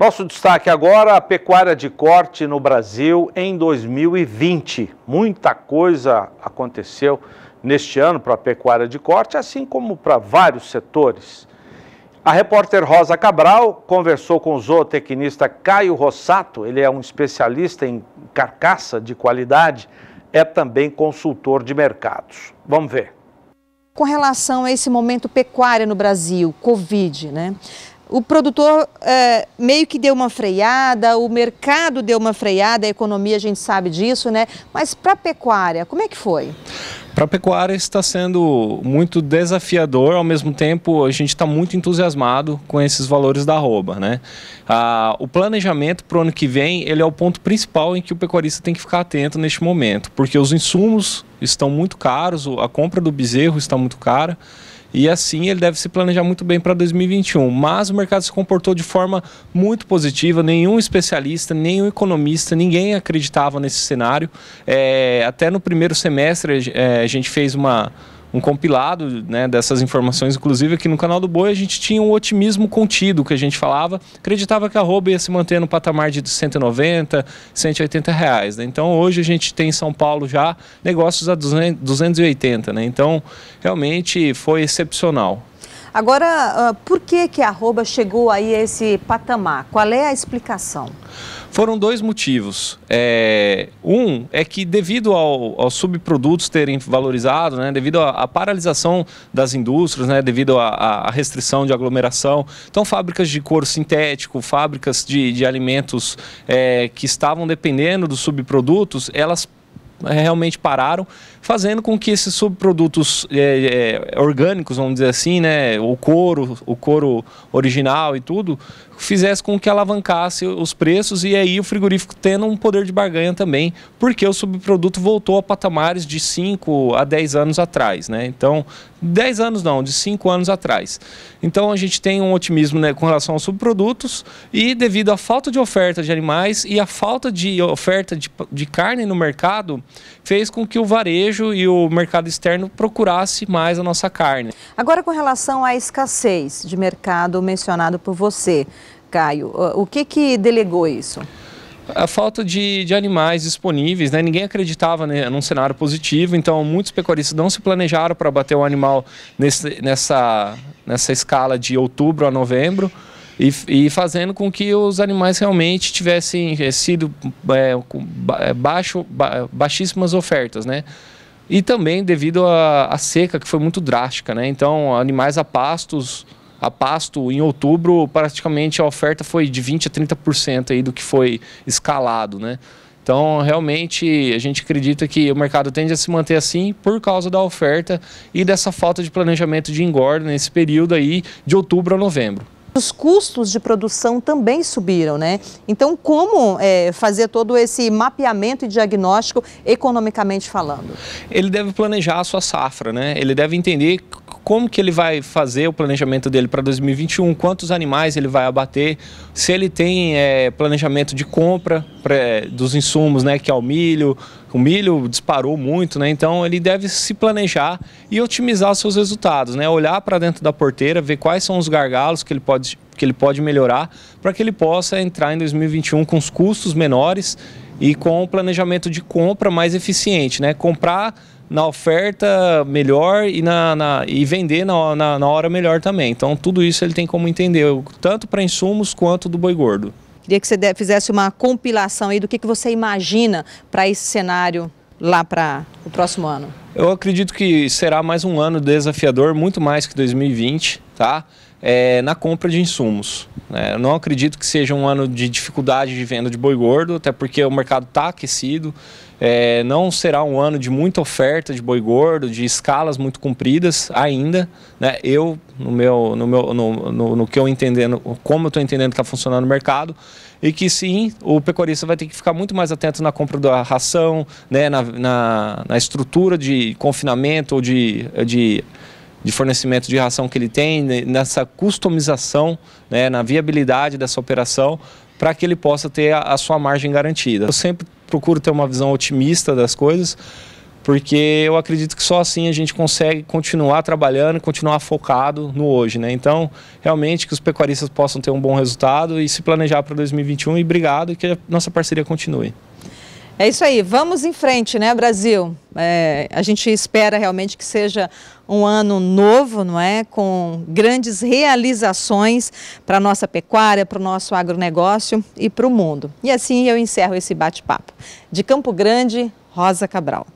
Nosso destaque agora, a pecuária de corte no Brasil em 2020. Muita coisa aconteceu neste ano para a pecuária de corte, assim como para vários setores. A repórter Rosa Cabral conversou com o zootecnista Caio Rossato, ele é um especialista em carcaça de qualidade, é também consultor de mercados. Vamos ver com relação a esse momento pecuária no Brasil, Covid, né? o produtor é, meio que deu uma freada, o mercado deu uma freada, a economia a gente sabe disso, né? Mas para a pecuária, como é que foi? Para a pecuária está sendo muito desafiador, ao mesmo tempo a gente está muito entusiasmado com esses valores da arroba. Né? Ah, o planejamento para o ano que vem ele é o ponto principal em que o pecuarista tem que ficar atento neste momento, porque os insumos estão muito caros, a compra do bezerro está muito cara e assim ele deve se planejar muito bem para 2021. Mas o mercado se comportou de forma muito positiva. Nenhum especialista, nenhum economista, ninguém acreditava nesse cenário. É, até no primeiro semestre é, a gente fez uma um compilado né, dessas informações, inclusive aqui no canal do Boi, a gente tinha um otimismo contido que a gente falava, acreditava que a roupa ia se manter no patamar de 190, 180 reais. Né? Então hoje a gente tem em São Paulo já negócios a 200, 280, né? então realmente foi excepcional. Agora, ah, por que que a arroba chegou aí a esse patamar? Qual é a explicação? Foram dois motivos. É, um é que devido aos ao subprodutos terem valorizado, né, devido à paralisação das indústrias, né, devido à restrição de aglomeração, então fábricas de couro sintético, fábricas de, de alimentos é, que estavam dependendo dos subprodutos, elas é, realmente pararam, fazendo com que esses subprodutos é, é, orgânicos, vamos dizer assim, né, o couro, o couro original e tudo, fizesse com que alavancasse os preços e aí o frigorífico tendo um poder de barganha também, porque o subproduto voltou a patamares de 5 a 10 anos atrás, né? Então, 10 anos não, de 5 anos atrás. Então a gente tem um otimismo né, com relação aos subprodutos e devido à falta de oferta de animais e à falta de oferta de, de carne no mercado, fez com que o varejo e o mercado externo procurasse mais a nossa carne. Agora com relação à escassez de mercado mencionado por você, Caio, o que que delegou isso? a falta de, de animais disponíveis, né? Ninguém acreditava né, num cenário positivo, então muitos pecuaristas não se planejaram para bater o um animal nesse, nessa, nessa escala de outubro a novembro. E, e, fazendo com que os animais realmente tivessem é, sido é, com é, baixo, ba, baixíssimas ofertas, né? E também devido à seca que foi muito drástica, né? Então, animais a pastos a pasto em outubro, praticamente a oferta foi de 20 a 30% aí do que foi escalado, né? Então, realmente, a gente acredita que o mercado tende a se manter assim por causa da oferta e dessa falta de planejamento de engorda nesse período aí de outubro a novembro. Os custos de produção também subiram, né? Então, como é, fazer todo esse mapeamento e diagnóstico economicamente falando? Ele deve planejar a sua safra, né? Ele deve entender como que ele vai fazer o planejamento dele para 2021, quantos animais ele vai abater, se ele tem é, planejamento de compra pra, é, dos insumos, né, que é o milho, o milho disparou muito, né? Então ele deve se planejar e otimizar os seus resultados, né? Olhar para dentro da porteira, ver quais são os gargalos que ele pode, que ele pode melhorar para que ele possa entrar em 2021 com os custos menores e com um planejamento de compra mais eficiente, né? Comprar na oferta melhor e, na, na e vender na, na, na, hora melhor também. Então, tudo isso ele tem como entender, tanto para insumos quanto do boi gordo. Queria que você fizesse uma compilação aí do que, que você imagina para esse cenário lá para o próximo ano. Eu acredito que será mais um ano desafiador, muito mais que 2020, tá? É, na compra de insumos. Né? Eu não acredito que seja um ano de dificuldade de venda de boi gordo, até porque o mercado está aquecido. É, não será um ano de muita oferta de boi gordo, de escalas muito compridas ainda. Né? Eu, no, meu, no, meu, no, no, no que eu entendendo, como eu estou entendendo que está funcionando o mercado, e que sim, o pecuarista vai ter que ficar muito mais atento na compra da ração, né? na, na, na estrutura de confinamento ou de, de de fornecimento de ração que ele tem, né, nessa customização, né, na viabilidade dessa operação, para que ele possa ter a, a sua margem garantida. Eu sempre procuro ter uma visão otimista das coisas, porque eu acredito que só assim a gente consegue continuar trabalhando continuar focado no hoje, né? Então, realmente que os pecuaristas possam ter um bom resultado e se planejar para 2021 e obrigado e que a nossa parceria continue. É isso aí, vamos em frente, né, Brasil? É, a gente espera realmente que seja um ano novo, não é? Com grandes realizações para a nossa pecuária, para o nosso agronegócio e para o mundo. E assim eu encerro esse bate-papo. De Campo Grande, Rosa Cabral.